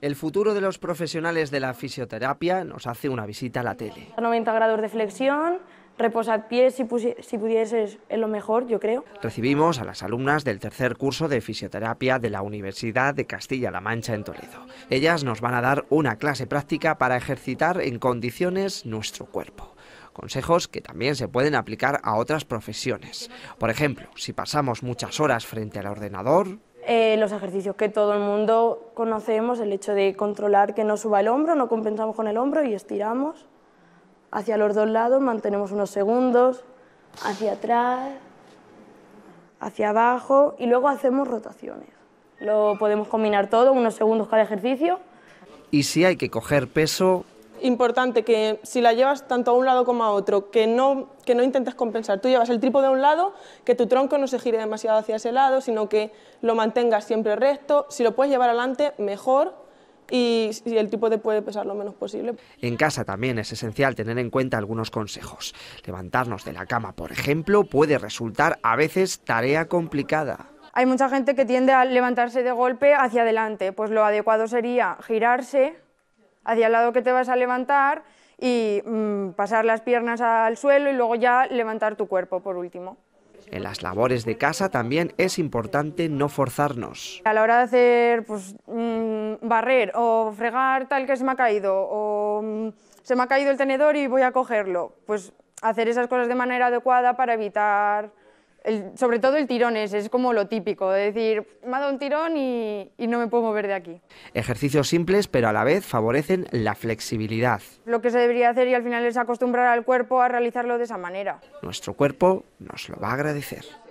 El futuro de los profesionales de la fisioterapia nos hace una visita a la tele. 90 grados de flexión, reposar pies si, si pudieses es lo mejor, yo creo. Recibimos a las alumnas del tercer curso de fisioterapia de la Universidad de Castilla-La Mancha en Toledo. Ellas nos van a dar una clase práctica para ejercitar en condiciones nuestro cuerpo consejos que también se pueden aplicar a otras profesiones. Por ejemplo, si pasamos muchas horas frente al ordenador, eh, los ejercicios que todo el mundo conocemos, el hecho de controlar que no suba el hombro, no compensamos con el hombro y estiramos hacia los dos lados, mantenemos unos segundos, hacia atrás, hacia abajo y luego hacemos rotaciones. Lo podemos combinar todo, unos segundos cada ejercicio. Y si hay que coger peso, importante que si la llevas tanto a un lado como a otro, que no, que no intentes compensar. Tú llevas el trípode de un lado, que tu tronco no se gire demasiado hacia ese lado, sino que lo mantengas siempre recto. Si lo puedes llevar adelante, mejor, y, si el de puede pesar lo menos posible. En casa también es esencial tener en cuenta algunos consejos. Levantarnos de la cama, por ejemplo, puede resultar a veces tarea complicada. Hay mucha gente que tiende a levantarse de golpe hacia adelante, pues lo adecuado sería girarse hacia el lado que te vas a levantar y mm, pasar las piernas al suelo y luego ya levantar tu cuerpo por último. En las labores de casa también es importante no forzarnos. A la hora de hacer, pues, mm, barrer o fregar tal que se me ha caído o mm, se me ha caído el tenedor y voy a cogerlo, pues hacer esas cosas de manera adecuada para evitar sobre todo el tirón es, es como lo típico, es decir, me ha dado un tirón y, no me puedo mover de aquí. Ejercicios simples, pero a la vez favorecen la flexibilidad. Lo que se debería hacer y al final es acostumbrar al cuerpo a realizarlo de esa manera. Nuestro cuerpo nos lo va a agradecer.